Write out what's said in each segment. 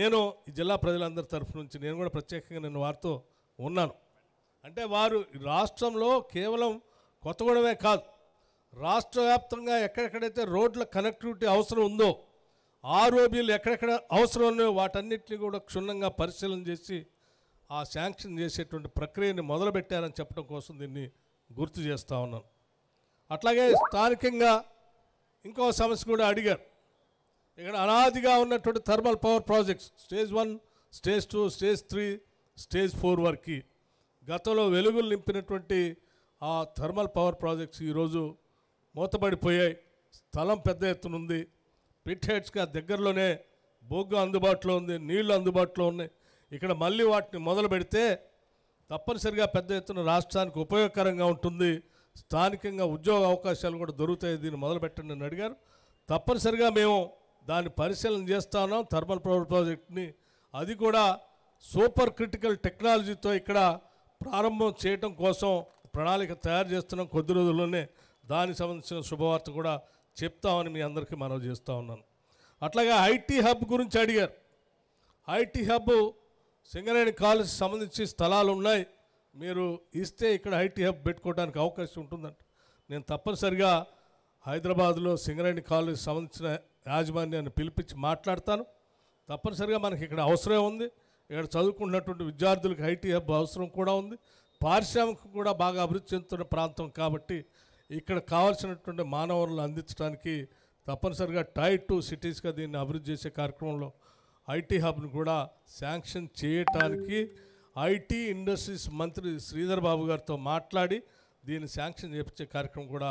నేను ఈ జిల్లా ప్రజలందరి తరఫు నుంచి నేను కూడా ప్రత్యేకంగా నేను వారితో ఉన్నాను అంటే వారు రాష్ట్రంలో కేవలం కొత్తగూడమే కాదు రాష్ట్ర వ్యాప్తంగా ఎక్కడెక్కడైతే రోడ్ల కనెక్టివిటీ అవసరం ఉందో ఆరోబీలు ఎక్కడెక్కడ అవసరం ఉన్నాయో వాటన్నిటిని కూడా క్షుణ్ణంగా పరిశీలన చేసి ఆ శాంక్షన్ చేసేటువంటి ప్రక్రియని మొదలుపెట్టారని చెప్పడం కోసం దీన్ని గుర్తు చేస్తూ ఉన్నాను అట్లాగే స్థానికంగా ఇంకో సమస్య కూడా అడిగారు ఇక్కడ అనాదిగా ఉన్నటువంటి thermal power projects stage one stage two stage three stage four వరకు గతంలో వెలుగులు నింపినటువంటి ఆ థర్మల్ పవర్ ప్రాజెక్ట్స్ ఈరోజు మూతపడిపోయాయి స్థలం పెద్ద ఎత్తున ఉంది పిట్హెడ్స్గా దగ్గరలోనే బొగ్గు అందుబాటులో ఉంది నీళ్లు అందుబాటులో ఉన్నాయి ఇక్కడ మళ్ళీ వాటిని మొదలు పెడితే తప్పనిసరిగా పెద్ద ఎత్తున రాష్ట్రానికి ఉపయోగకరంగా ఉంటుంది స్థానికంగా ఉద్యోగ అవకాశాలు కూడా దొరుకుతాయి దీన్ని మొదలు పెట్టండి అని అడిగారు తప్పనిసరిగా మేము దాన్ని పరిశీలన చేస్తాను థర్మల్ పవర్ ప్రాజెక్ట్ని అది కూడా సూపర్ క్రిటికల్ టెక్నాలజీతో ఇక్కడ ప్రారంభం చేయటం కోసం ప్రణాళిక తయారు చేస్తున్నాం కొద్ది రోజుల్లోనే దానికి సంబంధించిన శుభవార్త కూడా చెప్తామని మీ అందరికీ మనవి చేస్తూ ఉన్నాను అట్లాగే ఐటీ హబ్ గురించి అడిగారు ఐటీ హబ్ సింగరేణి కాలేజీ సంబంధించి స్థలాలు ఉన్నాయి మీరు ఇస్తే ఇక్కడ ఐటీ హబ్ పెట్టుకోవడానికి అవకాశం ఉంటుందంట నేను తప్పనిసరిగా హైదరాబాద్లో సింగరేణి కాలేజీ సంబంధించిన యాజమాన్యాన్ని పిలిపించి మాట్లాడతాను తప్పనిసరిగా మనకి ఇక్కడ అవసరం ఉంది ఇక్కడ చదువుకున్నటువంటి విద్యార్థులకు ఐటీ హబ్ అవసరం కూడా ఉంది పారిశ్రామికం కూడా బాగా అభివృద్ధి చెందుతున్న ప్రాంతం కాబట్టి ఇక్కడ కావాల్సినటువంటి మానవులను అందించడానికి తప్పనిసరిగా టై టూ సిటీస్గా దీన్ని అభివృద్ధి చేసే కార్యక్రమంలో ఐటీ హబ్ను కూడా శాంక్షన్ చేయటానికి ఐటీ ఇండస్ట్రీస్ మంత్రి శ్రీధర్ బాబు గారితో మాట్లాడి దీన్ని శాంక్షన్ చేపించే కార్యక్రమం కూడా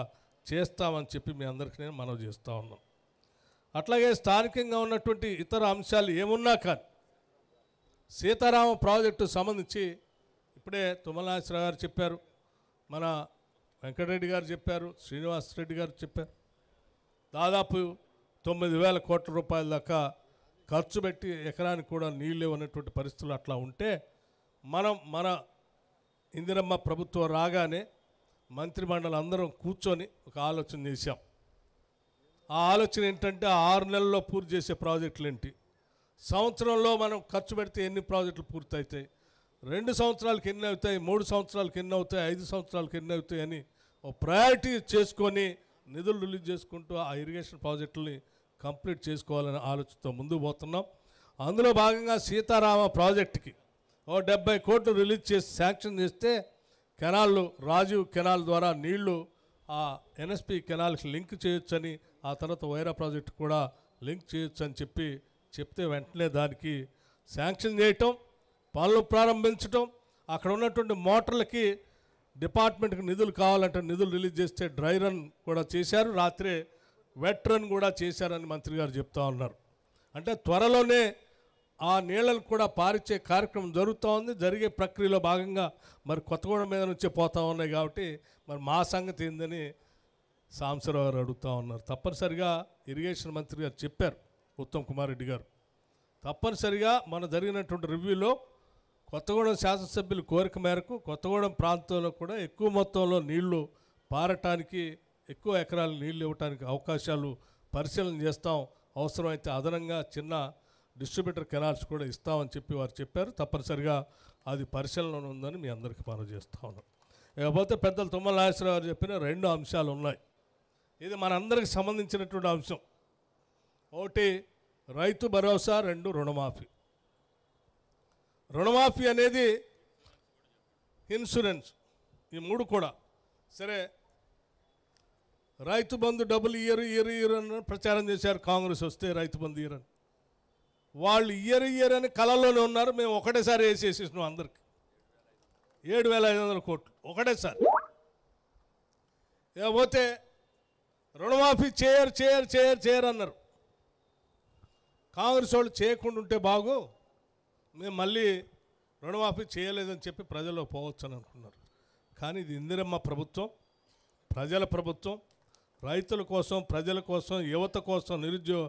చేస్తామని చెప్పి మీ అందరికీ నేను మనవి చేస్తూ ఉన్నాం అట్లాగే స్థానికంగా ఉన్నటువంటి ఇతర అంశాలు ఏమున్నా కానీ సీతారామ ప్రాజెక్టు సంబంధించి ఇప్పుడే తుమ్మలనాశ్వర గారు చెప్పారు మన వెంకటరెడ్డి గారు చెప్పారు శ్రీనివాస్ రెడ్డి గారు చెప్పారు దాదాపు తొమ్మిది వేల కోట్ల రూపాయల దాకా ఖర్చు పెట్టి ఎకరానికి కూడా నీళ్ళు ఇవ్వనటువంటి పరిస్థితులు అట్లా ఉంటే మనం మన ఇందిరమ్మ ప్రభుత్వం రాగానే మంత్రిమండలి అందరం కూర్చొని ఒక ఆలోచన చేశాం ఆ ఆలోచన ఏంటంటే ఆరు నెలల్లో పూర్తి చేసే ప్రాజెక్టులు ఏంటి సంవత్సరంలో మనం ఖర్చు పెడితే ఎన్ని ప్రాజెక్టులు పూర్తవుతాయి రెండు సంవత్సరాలకు ఎన్ని అవుతాయి మూడు సంవత్సరాలకు ఎన్ని అవుతాయి ఐదు సంవత్సరాలకు ఎన్ని అవుతాయి అని ఒక ప్రయారిటీ చేసుకొని నిధులు రిలీజ్ చేసుకుంటూ ఆ ఇరిగేషన్ ప్రాజెక్టుల్ని కంప్లీట్ చేసుకోవాలనే ఆలోచనతో ముందుకు పోతున్నాం అందులో భాగంగా సీతారామ ప్రాజెక్టుకి ఓ డెబ్బై కోట్లు రిలీజ్ చేసి శాంక్షన్ చేస్తే కెనాళ్ళు రాజీవ్ కెనాల్ ద్వారా నీళ్లు ఆ ఎన్ఎస్పి కెనాల్కి లింక్ చేయొచ్చని ఆ తర్వాత వైరా ప్రాజెక్ట్ కూడా లింక్ చేయొచ్చు అని చెప్పి చెప్తే వెంటనే దానికి శాంక్షన్ చేయటం పనులు ప్రారంభించటం అక్కడ ఉన్నటువంటి మోటార్లకి డిపార్ట్మెంట్కి నిధులు కావాలంటే నిధులు రిలీజ్ చేస్తే డ్రై రన్ కూడా చేశారు రాత్రే వెట్ రన్ కూడా చేశారని మంత్రి గారు చెప్తా ఉన్నారు అంటే త్వరలోనే ఆ నీళ్ళను కూడా పారిచే కార్యక్రమం జరుగుతూ ఉంది జరిగే ప్రక్రియలో భాగంగా మరి కొత్తగూడెం మీద నుంచే పోతూ ఉన్నాయి కాబట్టి మరి మా సంగతి ఏందని సాంబశివరావు గారు అడుగుతూ ఉన్నారు తప్పనిసరిగా ఇరిగేషన్ మంత్రి గారు చెప్పారు ఉత్తమ్ కుమార్ రెడ్డి గారు తప్పనిసరిగా మన జరిగినటువంటి రివ్యూలో కొత్తగూడెం శాసనసభ్యుల కోరిక మేరకు కొత్తగూడెం ప్రాంతంలో కూడా ఎక్కువ మొత్తంలో నీళ్లు పారటానికి ఎక్కువ ఎకరాలు నీళ్లు ఇవ్వటానికి అవకాశాలు పరిశీలన చేస్తాం అవసరమైతే అదనంగా చిన్న డిస్ట్రిబ్యూటర్ కెనాల్స్ కూడా ఇస్తామని చెప్పి వారు చెప్పారు తప్పనిసరిగా అది పరిశీలన ఉందని మీ అందరికీ మనం చేస్తూ ఉన్నాం ఇకపోతే పెద్దలు తుమ్మల నాగేశ్వరరావు గారు చెప్పిన రెండు అంశాలు ఉన్నాయి ఇది మనందరికి సంబంధించినటువంటి అంశం ఒకటి రైతు భరోసా రెండు రుణమాఫీ రుణమాఫీ అనేది ఇన్సూరెన్స్ ఈ మూడు కూడా సరే రైతు బంధు డబ్బులు ఇయర్ ఇయర్ ఇయర్ అని ప్రచారం చేశారు కాంగ్రెస్ వస్తే రైతు బంధు ఇయర్ అని వాళ్ళు ఇయర్ ఇయర్ అని కళల్లోనే ఉన్నారు మేము ఒకటేసారి వేసేసేసినాం అందరికి ఏడు వేల ఐదు వందల కోట్లు ఒకటేసారి లేకపోతే రుణమాఫీ చేయరు చేయరు చేయరు చేయరు అన్నారు కాంగ్రెస్ వాళ్ళు చేయకుండా ఉంటే బాగు మేము మళ్ళీ రుణమాఫీ చేయలేదని చెప్పి ప్రజల్లో పోవచ్చు అని అనుకున్నారు కానీ ఇది ఇందిరమ్మ ప్రభుత్వం ప్రజల ప్రభుత్వం రైతుల కోసం ప్రజల కోసం యువత కోసం నిరుద్యోగ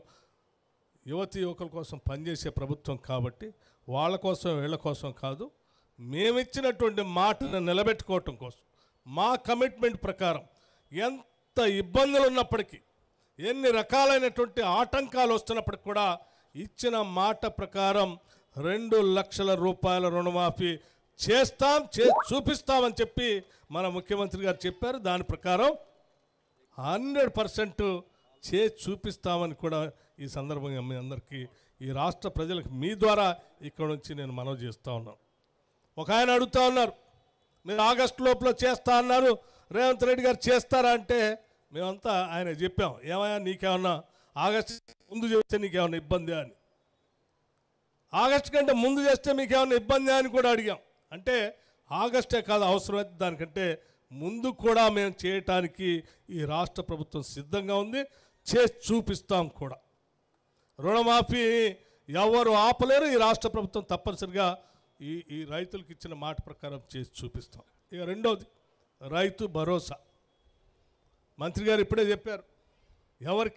యువతి యువకుల కోసం పనిచేసే ప్రభుత్వం కాబట్టి వాళ్ళ కోసం వీళ్ళ కోసం కాదు మేమిచ్చినటువంటి మాటను నిలబెట్టుకోవటం కోసం మా కమిట్మెంట్ ప్రకారం ఎంత ఎంత ఇబ్బందులు ఉన్నప్పటికీ ఎన్ని రకాలైనటువంటి ఆటంకాలు వస్తున్నప్పటికి కూడా ఇచ్చిన మాట ప్రకారం రెండు లక్షల రూపాయల రుణమాఫీ చేస్తాం చే చూపిస్తామని చెప్పి మన ముఖ్యమంత్రి గారు చెప్పారు దాని ప్రకారం హండ్రెడ్ పర్సెంట్ చే చూపిస్తామని కూడా ఈ సందర్భంగా మీ అందరికీ ఈ రాష్ట్ర ప్రజలకు మీ ద్వారా ఇక్కడ నుంచి నేను మనవి చేస్తూ ఉన్నాను ఒక ఆయన అడుగుతూ ఉన్నారు మీరు ఆగస్టు లోపల చేస్తా అన్నారు రేవంత్ రెడ్డి గారు చేస్తారా అంటే మేమంతా ఆయన చెప్పాం ఏమయ్యా నీకేమన్నా ఆగస్టు ముందు చేస్తే నీకేమన్నా ఇబ్బంది అని ఆగస్టు కంటే ముందు చేస్తే మీకేమన్నా ఇబ్బంది అని కూడా అడిగాం అంటే ఆగస్టే కాదు అవసరమైతే దానికంటే ముందు కూడా మేము చేయటానికి ఈ రాష్ట్ర ప్రభుత్వం సిద్ధంగా ఉంది చేసి చూపిస్తాం కూడా రుణమాఫీ ఎవరు ఆపలేరు ఈ రాష్ట్ర ప్రభుత్వం తప్పనిసరిగా ఈ ఈ రైతులకు ఇచ్చిన మాట ప్రకారం చేసి చూపిస్తాం ఇక రెండవది రైతు భరోసా మంత్రి గారు ఇప్పుడే చెప్పారు ఎవరికి